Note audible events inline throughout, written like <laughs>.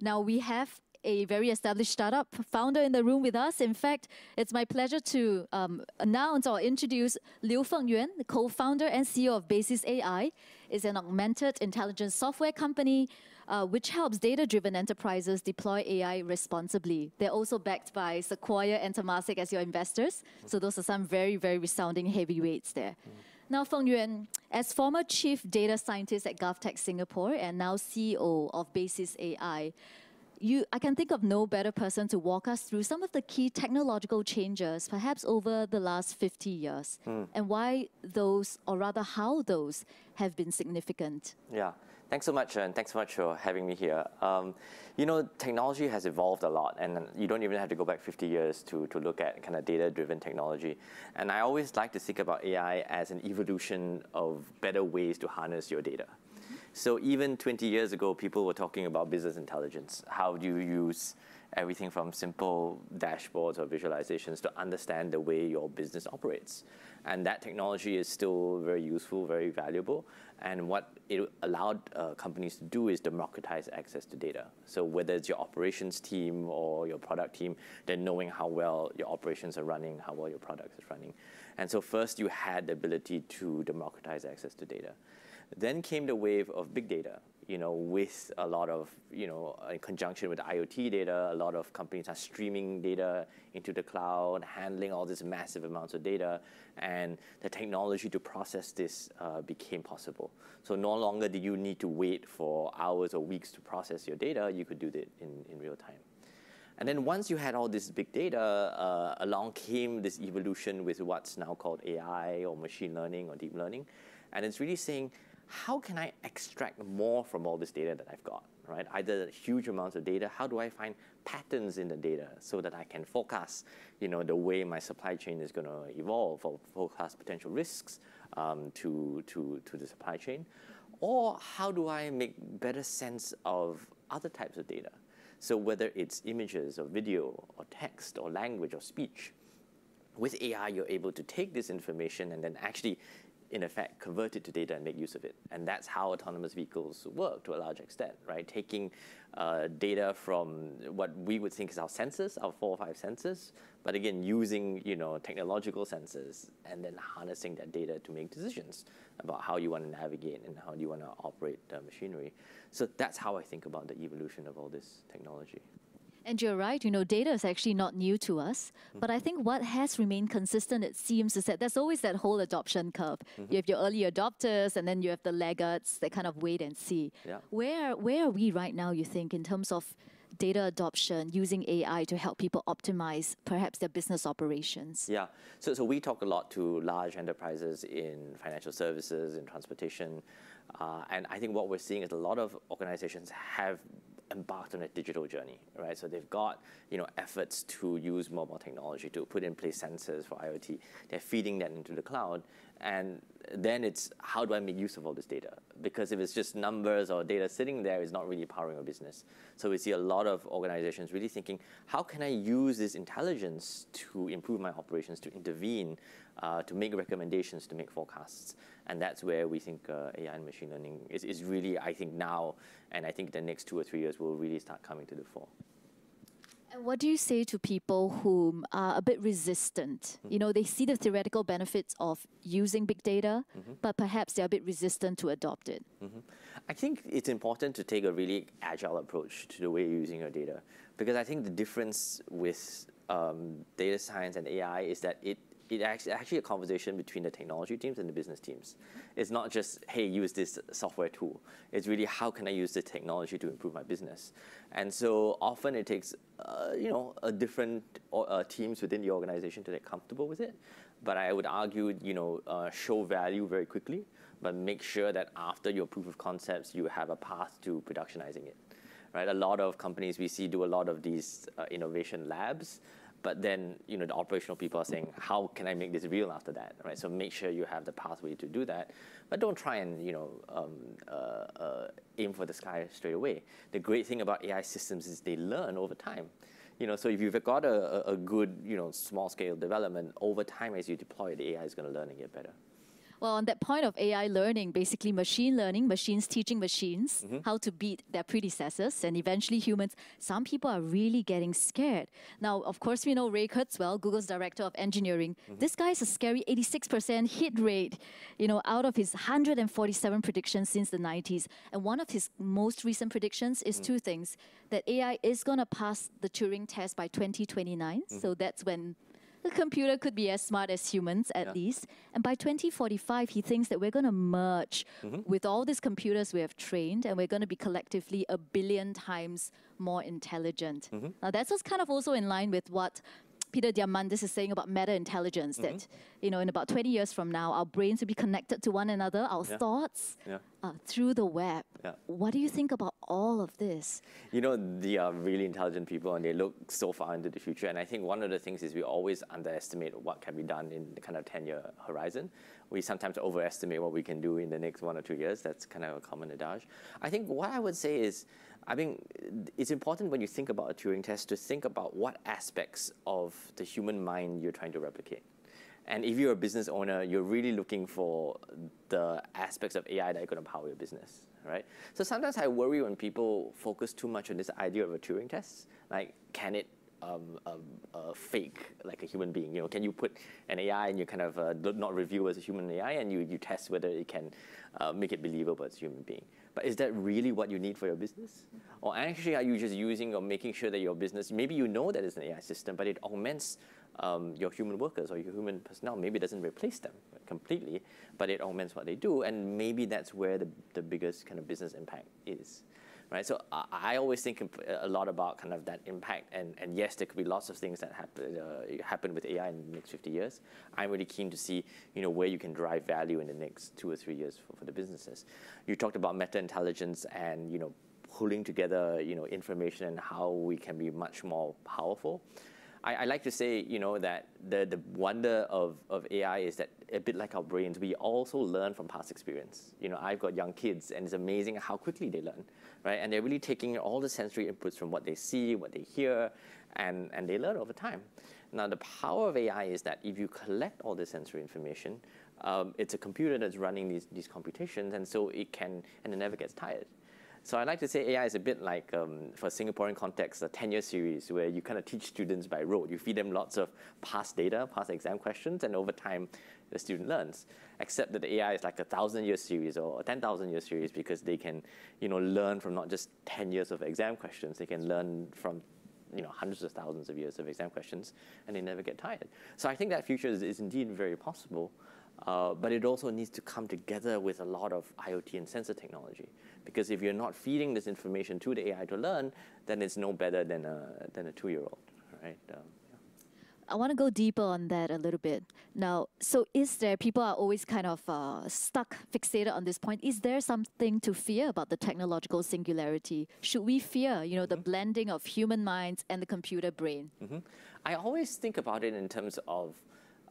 Now we have a very established startup founder in the room with us. In fact, it's my pleasure to um, announce or introduce Liu Fengyuan, the co-founder and CEO of Basis AI. is an augmented intelligence software company uh, which helps data-driven enterprises deploy AI responsibly. They're also backed by Sequoia and Temasek as your investors. So those are some very, very resounding heavyweights there. Mm. Now, Feng Yuan, as former chief data scientist at GovTech Singapore and now CEO of Basis AI, you, I can think of no better person to walk us through some of the key technological changes, perhaps over the last 50 years, mm. and why those, or rather how those, have been significant. Yeah. Thanks so much, and thanks so much for having me here. Um, you know, technology has evolved a lot, and you don't even have to go back 50 years to, to look at kind of data-driven technology. And I always like to think about AI as an evolution of better ways to harness your data. So even 20 years ago, people were talking about business intelligence. How do you use everything from simple dashboards or visualizations to understand the way your business operates? And that technology is still very useful, very valuable. And what it allowed uh, companies to do is democratize access to data. So whether it's your operations team or your product team, then knowing how well your operations are running, how well your product is running. And so first you had the ability to democratize access to data. Then came the wave of big data you know, with a lot of, you know, in conjunction with IoT data, a lot of companies are streaming data into the cloud, handling all these massive amounts of data, and the technology to process this uh, became possible. So no longer do you need to wait for hours or weeks to process your data, you could do that in, in real time. And then once you had all this big data, uh, along came this evolution with what's now called AI or machine learning or deep learning. And it's really saying how can I extract more from all this data that I've got, right? Either huge amounts of data, how do I find patterns in the data so that I can forecast, you know, the way my supply chain is going to evolve or forecast potential risks um, to, to, to the supply chain? Or how do I make better sense of other types of data? So whether it's images or video or text or language or speech, with AI, you're able to take this information and then actually in effect, convert it to data and make use of it. And that's how autonomous vehicles work to a large extent, right? Taking uh, data from what we would think is our senses, our four or five senses, but again, using you know technological senses and then harnessing that data to make decisions about how you want to navigate and how you want to operate the machinery. So that's how I think about the evolution of all this technology. And you're right, you know, data is actually not new to us. Mm. But I think what has remained consistent, it seems, is that there's always that whole adoption curve. Mm -hmm. You have your early adopters and then you have the laggards that kind of wait and see. Yeah. Where, where are we right now, you think, in terms of data adoption, using AI to help people optimize perhaps their business operations? Yeah. So, so we talk a lot to large enterprises in financial services, in transportation. Uh, and I think what we're seeing is a lot of organizations have embarked on a digital journey, right? So they've got you know efforts to use mobile technology to put in place sensors for IoT. They're feeding that into the cloud, and then it's how do I make use of all this data? Because if it's just numbers or data sitting there, it's not really powering a business. So we see a lot of organizations really thinking, how can I use this intelligence to improve my operations, to intervene, uh, to make recommendations, to make forecasts? And that's where we think uh, AI and machine learning is, is really, I think, now, and I think the next two or three years will really start coming to the fore. And what do you say to people who are a bit resistant? Mm-hmm. You know, they see the theoretical benefits of using big data, mm -hmm. but perhaps they're a bit resistant to adopt it. Mm -hmm. I think it's important to take a really agile approach to the way you're using your data, because I think the difference with um, data science and AI is that it it's actually a conversation between the technology teams and the business teams. Mm-hmm. It's not just, hey, use this software tool. It's really how can I use the technology to improve my business? And so often it takes, uh, you know, a different uh, teams within the organization to get comfortable with it. But I would argue, you know, uh, show value very quickly, but make sure that after your proof of concepts, you have a path to productionizing it. Right? A lot of companies we see do a lot of these uh, innovation labs but then, you know, the operational people are saying, how can I make this real after that, right? So make sure you have the pathway to do that, but don't try and, you know, um, uh, uh, aim for the sky straight away. The great thing about AI systems is they learn over time. You know, so if you've got a, a good, you know, small scale development, over time as you deploy it, the AI is going to learn and get better. Well, on that point of AI learning, basically machine learning, machines teaching machines mm -hmm. how to beat their predecessors and eventually humans, some people are really getting scared. Now, of course, we know Ray Kurzweil, Google's director of engineering. Mm -hmm. This guy is a scary 86% hit rate, you know, out of his 147 predictions since the 90s. And one of his most recent predictions is mm -hmm. two things that AI is going to pass the Turing test by 2029. Mm-hmm. So that's when the computer could be as smart as humans, at yeah. least. And by 2045, he thinks that we're going to merge mm -hmm. with all these computers we have trained, and we're going to be collectively a billion times more intelligent. Mm -hmm. Now, that's kind of also in line with what Peter Diamandis is saying about meta intelligence mm -hmm. that mm-hmm. you know in about 20 years from now our brains will be connected to one another our yeah. thoughts yeah. Uh, through the web. Yeah. What do you think about all of this? You know, they are really intelligent people and they look so far into the future. And I think one of the things is we always underestimate what can be done in the kind of 10 year horizon. We sometimes overestimate what we can do in the next one or two years. That's kind of a common adage. I think what I would say is, I mean, it's important when you think about a Turing test to think about what aspects of the human mind you're trying to replicate. And if you're a business owner, you're really looking for the aspects of AI that are going to power your business, right? So sometimes I worry when people focus too much on this idea of a Turing test, like can it um, um, uh, fake like a human being? You know, can you put an AI and you kind of uh, not review as a human AI and you, you test whether it can uh, make it believable as a human being? But is that really what you need for your business? Or actually, are you just using or making sure that your business, maybe you know that it's an AI system, but it augments um, your human workers or your human personnel. Maybe doesn't replace them completely, but it augments what they do, and maybe that's where the, the biggest kind of business impact is. Right, so I, always think uh, a lot about kind of that impact, and, and yes, there could be lots of things that happen uh, happen with AI in the next 50 years. I'm really keen to see you know where you can drive value in the next two or three years for, for the businesses. You talked about meta intelligence and you know pulling together you know information and how we can be much more powerful. I, I, like to say, you know, that the, the wonder of, of AI is that a bit like our brains, we also learn from past experience. You know, I've got young kids and it's amazing how quickly they learn, right? And they're really taking all the sensory inputs from what they see, what they hear, and, and they learn over time. Now, the power of AI is that if you collect all the sensory information, um, it's a computer that's running these, these computations, and so it can, and it never gets tired. So I like to say AI is a bit like, um, for Singaporean context, a 10-year series where you kind of teach students by rote. You feed them lots of past data, past exam questions, and over time, the student learns. Except that the AI is like a 1,000-year series or a 10,000-year series because they can, you know, learn from not just 10 years of exam questions. They can learn from you know, hundreds of thousands of years of exam questions, and they never get tired. So I think that future is, is indeed very possible. Uh, but it also needs to come together with a lot of IoT and sensor technology. Because if you're not feeding this information to the AI to learn, then it's no better than a, than a two-year-old, right? Um, I want to go deeper on that a little bit. Now, so is there, people are always kind of uh, stuck, fixated on this point. Is there something to fear about the technological singularity? Should we fear, you know, mm -hmm. the mm-hmm. blending of human minds and the computer brain? Mm -hmm. I always think about it in terms of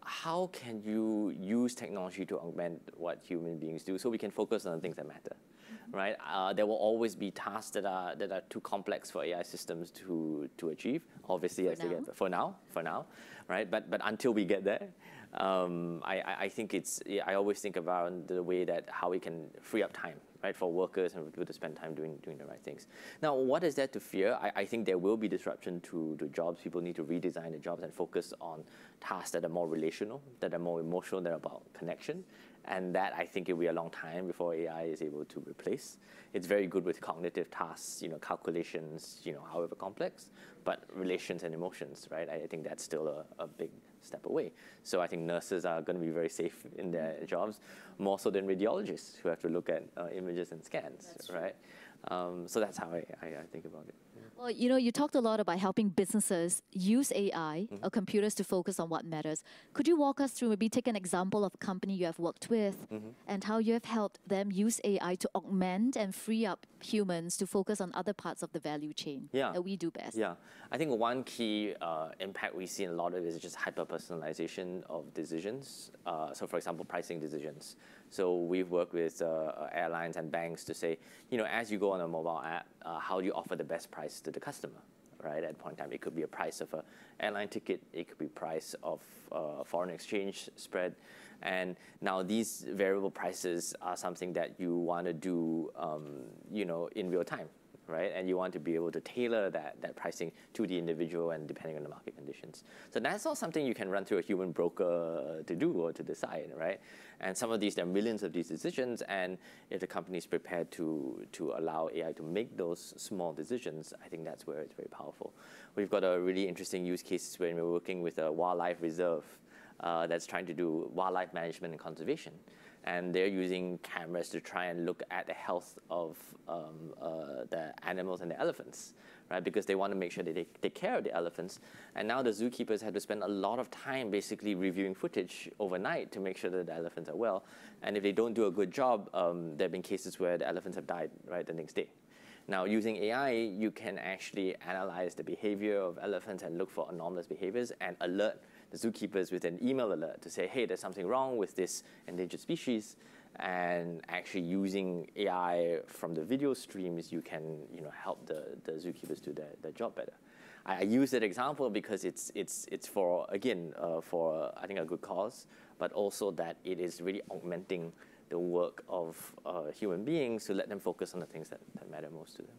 how can you use technology to augment what human beings do so we can focus on the things that matter? Mm-hmm. right? Uh, there will always be tasks that are that are too complex for AI systems to to achieve. Obviously, for as now. they get for now, for now, right? But but until we get there, um, I I think it's I always think about the way that how we can free up time right, for workers and for people to spend time doing, doing the right things. Now, what is there to fear? I, I think there will be disruption to, to jobs. People need to redesign the jobs and focus on tasks that are more relational, that are more emotional, that are about connection. And that I think it will be a long time before AI is able to replace. It's very good with cognitive tasks, you know, calculations, you know, however complex, but relations and emotions, right? I, I think that's still a, a big step away. So I think nurses are going to be very safe in their jobs, more so than radiologists who have to look at uh, images and scans, that's right? Um, so that's how I, I, I think about it. Well, you know, you talked a lot about helping businesses use AI mm -hmm. or computers to focus on what matters. Could you walk us through, maybe take an example of a company you have worked with mm -hmm. and how you have helped them use AI to augment and free up humans to focus on other parts of the value chain yeah. that we do best? Yeah. I think one key uh, impact we see in a lot of it is just hyper personalization of decisions. Uh, so, for example, pricing decisions. So, we've worked with uh, airlines and banks to say, you know, as you go on a mobile app, uh, how do you offer the best price? price to the customer, right? At point in time, it could be a price of a airline ticket, it could be price of uh, foreign exchange spread, and now these variable prices are something that you want to do, um, you know, in real time, right? And you want to be able to tailor that, that pricing to the individual and depending on the market conditions. So that's not something you can run through a human broker to do or to decide, right? And some of these, there are millions of these decisions, and if the company is prepared to, to allow AI to make those small decisions, I think that's where it's very powerful. We've got a really interesting use case when we're working with a wildlife reserve uh, that's trying to do wildlife management and conservation and they're using cameras to try and look at the health of um, uh, the animals and the elephants, right? Because they want to make sure that they take care of the elephants. And now the zookeepers had to spend a lot of time basically reviewing footage overnight to make sure that the elephants are well. And if they don't do a good job, um, there have been cases where the elephants have died right the next day. Now, using AI, you can actually analyze the behavior of elephants and look for anomalous behaviors and alert the zookeepers with an email alert to say, hey, there's something wrong with this endangered species. And actually using AI from the video streams, you can you know, help the, the zookeepers do their, their job better. I, I use that example because it's, it's, it's for, again, uh, for uh, I think a good cause, but also that it is really augmenting the work of uh, human beings to let them focus on the things that, that matter most to them.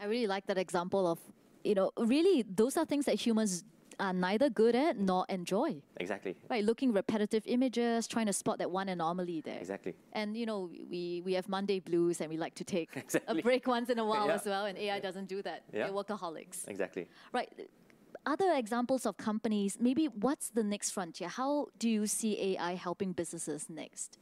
I really like that example of, you know, really those are things that humans are neither good at nor enjoy. Exactly. Right, looking repetitive images, trying to spot that one anomaly there. Exactly. And you know, we, we have Monday blues and we like to take <laughs> exactly. a break once in a while <laughs> yeah. as well, and AI doesn't do that. Yeah. They're workaholics. Exactly. Right. Other examples of companies, maybe what's the next frontier? How do you see AI helping businesses next?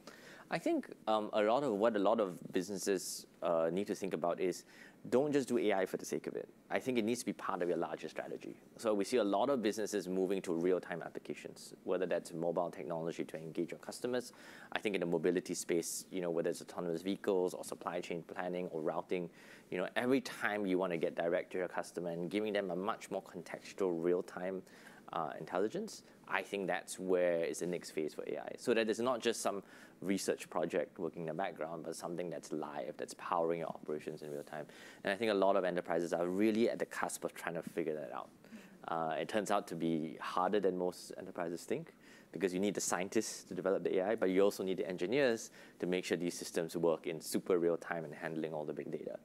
I think um, a lot of what a lot of businesses uh, need to think about is don't just do AI for the sake of it. I think it needs to be part of your larger strategy. So we see a lot of businesses moving to real-time applications, whether that's mobile technology to engage your customers. I think in the mobility space, you know, whether it's autonomous vehicles or supply chain planning or routing, you know, every time you want to get direct to your customer and giving them a much more contextual, real-time uh, intelligence, I think that's where is the next phase for AI. So that it's not just some research project working in the background, but something that's live, that's powering your operations in real time. And I think a lot of enterprises are really at the cusp of trying to figure that out. Uh, it turns out to be harder than most enterprises think because you need the scientists to develop the AI, but you also need the engineers to make sure these systems work in super real time and handling all the big data.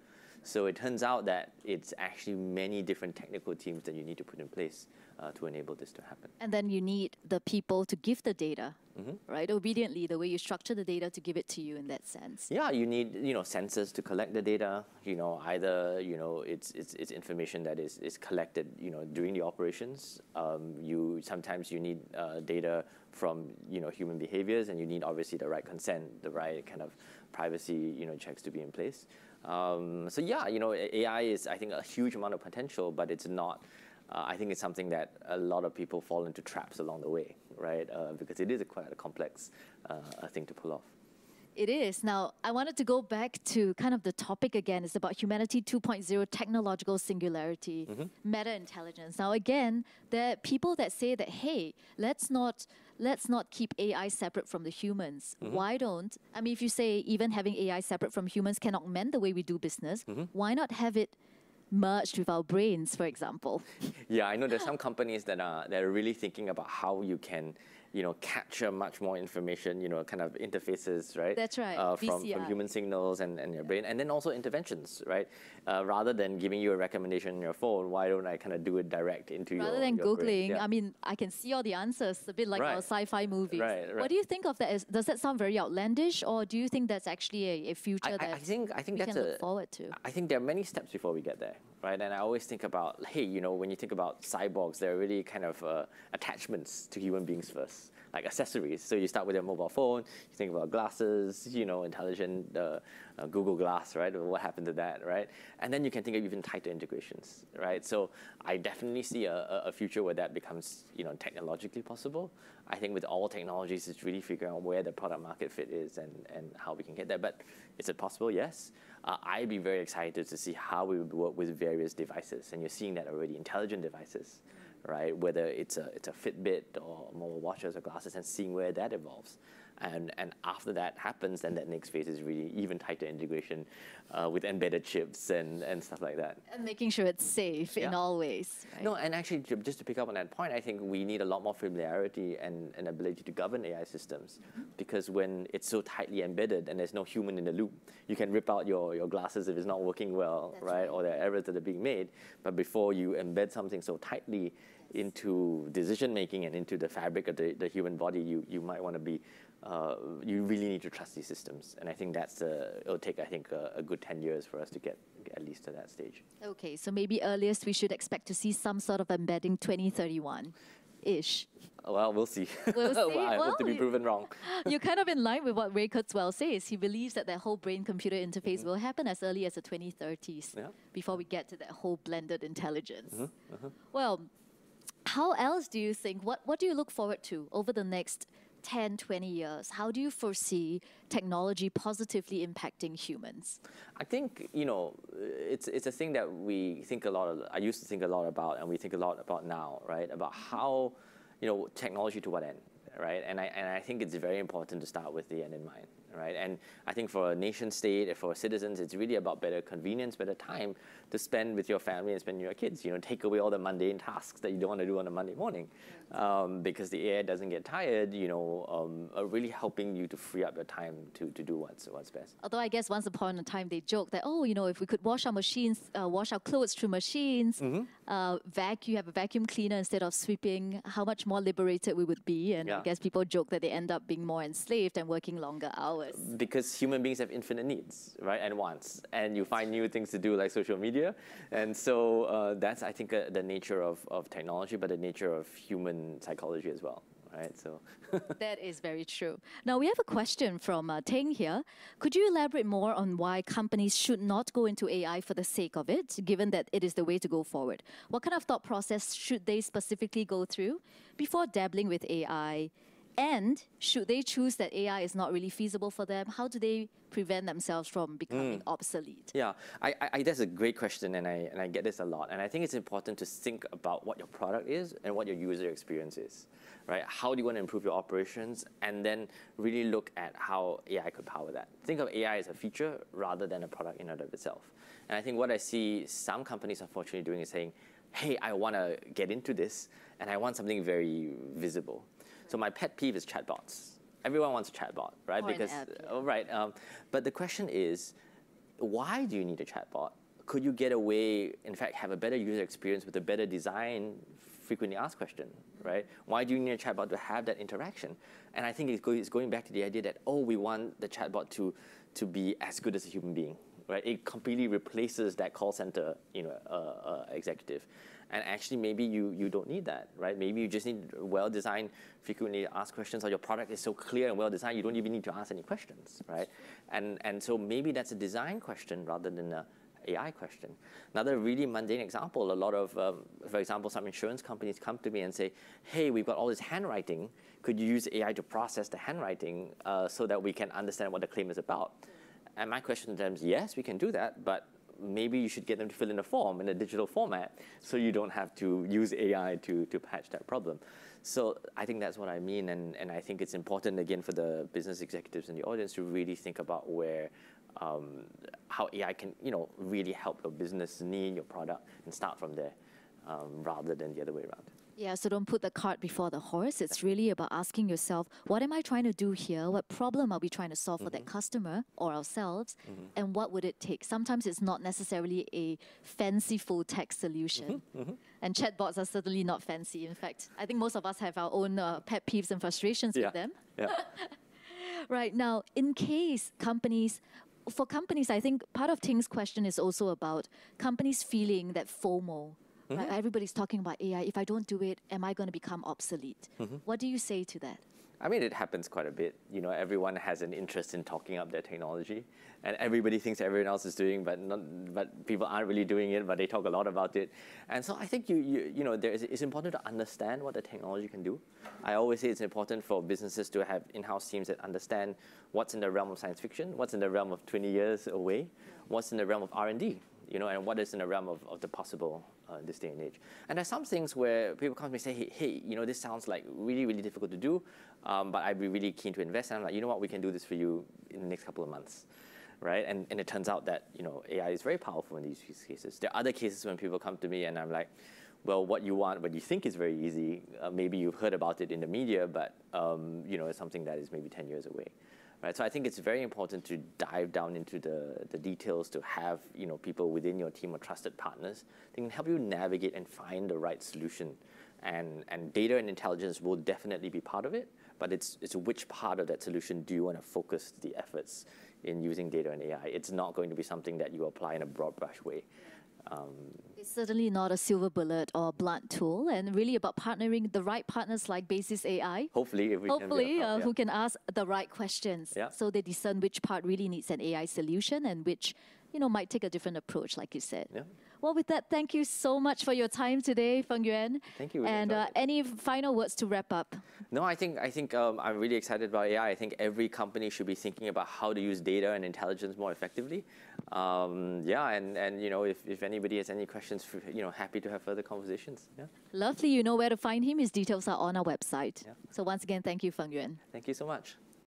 So it turns out that it's actually many different technical teams that you need to put in place uh, to enable this to happen. And then you need the people to give the data, mm -hmm. right? Obediently, the way you structure the data to give it to you in that sense. Yeah, you need you know sensors to collect the data. You know either you know it's it's, it's information that is, is collected you know during the operations. Um, you sometimes you need uh, data from you know human behaviors, and you need obviously the right consent, the right kind of privacy you know checks to be in place. Um, so yeah, you know, AI is I think a huge amount of potential, but it's not. Uh, I think it's something that a lot of people fall into traps along the way, right? Uh, because it is a quite a complex uh, thing to pull off. It is. Now, I wanted to go back to kind of the topic again. It's about humanity 2.0 technological singularity, mm -hmm. meta intelligence. Now, again, there are people that say that, hey, let's not let's not keep AI separate from the humans. Mm-hmm. Why don't, I mean, if you say even having AI separate from humans can augment the way we do business, mm-hmm. why not have it merged with our brains, for example? <laughs> Yeah, I know there's some companies that are, that are really thinking about how you can you know, capture much more information, you know, kind of interfaces, right? That's right. Uh, from, from, human signals and, and your yeah. brain. And then also interventions, right? Uh, rather than giving you a recommendation on your phone, why don't I kind of do it direct into rather your Rather than your Googling, yeah. I mean, I can see all the answers, a bit like right. our sci-fi movies. Right, right. What do you think of that? does that sound very outlandish or do you think that's actually a, a future I, that I think, I think we that's can a, look forward to? I think there are many steps before we get there right? And I always think about, hey, you know, when you think about cyborgs, they're really kind of uh, attachments to human beings first like accessories. So you start with your mobile phone, you think about glasses, you know, intelligent uh, uh, Google Glass, right? What happened to that, right? And then you can think of even tighter integrations, right? So I definitely see a, a future where that becomes, you know, technologically possible. I think with all technologies, it's really figuring out where the product market fit is and, and how we can get there. But is it possible? Yes. Uh, I'd be very excited to see how we would work with various devices. And you're seeing that already, intelligent devices. Mm -hmm right? Whether it's a, it's a Fitbit or mobile watches or glasses and seeing where that evolves. And after that happens, then that next phase is really even tighter integration uh, with embedded chips and stuff like that. And making sure it's safe in all ways. No, and actually, just to pick up on that point, I think we need a lot more familiarity and ability to govern AI systems mm-hmm. because when it's so tightly embedded and there's no human in the loop, you can rip out your glasses if it's not working well, right? Or there are errors that are being made. But before you embed something so tightly into decision-making and into the fabric of the human body, you might want to be uh, you really need to trust these systems. And I think that's uh, it'll take, I think, a, uh, a good 10 years for us to get, get at least to that stage. Okay, so maybe earliest we should expect to see some sort of embedding 2031 ish. Well, we'll see. We'll <laughs> see. well, I well, hope to be proven wrong. <laughs> you're kind of in line with what Ray Kurzweil says. He believes that that whole brain-computer interface mm -hmm. will happen as early as the 2030s, yeah. before we get to that whole blended intelligence. Mm -hmm. uh mm-hmm. -huh. Well, how else do you think? What What do you look forward to over the next 10, 20 years, how do you foresee technology positively impacting humans? I think, you know, it's, it's a thing that we think a lot of, I used to think a lot about, and we think a lot about now, right? About how, you know, technology to what end, right? And I, and I think it's very important to start with the end in mind, right? And I think for a nation state and for citizens, it's really about better convenience, better time to spend with your family and spend with your kids. You know, take away all the mundane tasks that you don't want to do on a Monday morning, um, because the AI doesn't get tired, you know, um, are uh, really helping you to free up your time to, to do what's, what's best. Although I guess once upon a time they joked that, oh, you know, if we could wash our machines, uh, wash our clothes through machines, mm -hmm. uh, vacuum, have a vacuum cleaner instead of sweeping, how much more liberated we would be. And yeah. I guess people joke that they end up being more enslaved and working longer hours. Because human beings have infinite needs, right, and wants. And you find new things to do like social media. And so uh, that's, I think, uh, the nature of, of technology, but the nature of human psychology as well. Right, so <laughs> that is very true. Now we have a question from uh, here. Could you elaborate more on why companies should not go into AI for the sake of it, given that it is the way to go forward? What kind of thought process should they specifically go through before dabbling with AI and should they choose that AI is not really feasible for them, how do they prevent themselves from becoming mm. obsolete? Yeah, I, I, that's a great question, and I, and I get this a lot. And I think it's important to think about what your product is and what your user experience is, right? How do you want to improve your operations, and then really look at how AI could power that. Think of AI as a feature rather than a product in and of itself. And I think what I see some companies unfortunately doing is saying, hey, I want to get into this, and I want something very visible. So my pet peeve is chatbots. Everyone wants a chatbot, right? Or because, an app, yeah. oh, right. Um, but the question is, why do you need a chatbot? Could you get away, in fact, have a better user experience with a better design frequently asked question, right? Why do you need a chatbot to have that interaction? And I think it's, it's going back to the idea that, oh, we want the chatbot to, to be as good as a human being, right? It completely replaces that call center, you know, uh, uh, executive. And actually, maybe you, you don't need that, right? Maybe you just need well-designed, frequently asked questions, or your product is so clear and well-designed, you don't even need to ask any questions, right? And, and so maybe that's a design question rather than a AI question. Another really mundane example, a lot of, um, for example, some insurance companies come to me and say, hey, we've got all this handwriting. Could you use AI to process the handwriting uh, so that we can understand what the claim is about? And my question to them is, yes, we can do that, but maybe you should get them to fill in a form in a digital format so you don't have to use AI to, to patch that problem. So I think that's what I mean, and, and I think it's important again for the business executives and the audience to really think about where um, how AI can you know really help your business need your product and start from there um, rather than the other way around. Yeah, so don't put the cart before the horse. It's really about asking yourself, what am I trying to do here? What problem are we trying to solve mm -hmm. for that mm-hmm. customer or ourselves? Mm -hmm. And what would it take? Sometimes it's not necessarily a fanciful tech solution. Mm -hmm. And chatbots are certainly not fancy. In fact, I think most of us have our own uh, pet peeves and frustrations yeah. with them. Yeah. <laughs> right now, in case companies for companies, I think part of Ting's question is also about companies feeling that FOMO, Mm -hmm. everybody's talking about AI. If I don't do it, am I going to become obsolete? Mm -hmm. What do you say to that? I mean, it happens quite a bit. You know, everyone has an interest in talking up their technology, and everybody thinks everyone else is doing, but not, but people aren't really doing it. But they talk a lot about it, and so I think you you, you know, there is, it's important to understand what the technology can do. I always say it's important for businesses to have in-house teams that understand what's in the realm of science fiction, what's in the realm of 20 years away, what's in the realm of R&D, you know, and what is in the realm of, of the possible uh, this day and age. And there's some things where people come to me and say, hey, hey, you know, this sounds like really, really difficult to do, um, but I'd be really keen to invest. And I'm like, you know what, we can do this for you in the next couple of months. Right? And, and it turns out that you know AI is very powerful in these cases. There are other cases when people come to me and I'm like, well, what you want, what you think is very easy, uh, maybe you've heard about it in the media, but um, you know, it's something that is maybe 10 years away right? So I think it's very important to dive down into the, the details to have you know people within your team or trusted partners that can help you navigate and find the right solution. And, and data and intelligence will definitely be part of it, but it's, it's which part of that solution do you want to focus the efforts in using data and AI. It's not going to be something that you apply in a broad brush way. Um, it's certainly not a silver bullet or blunt tool, and really about partnering the right partners like Basis AI. Hopefully, if we hopefully, can uh, yeah. who can ask the right questions, yeah. so they discern which part really needs an AI solution and which, you know, might take a different approach, like you said. Yeah. Well, with that, thank you so much for your time today, Feng Yuan. Thank you. and uh, any final words to wrap up? No, I think I think um, I'm really excited about AI. I think every company should be thinking about how to use data and intelligence more effectively. Um, yeah, and, and you know, if, if anybody has any questions, you know, happy to have further conversations. Yeah. Lovely. You know where to find him. His details are on our website. Yeah. So once again, thank you, Feng Yuan. Thank you so much.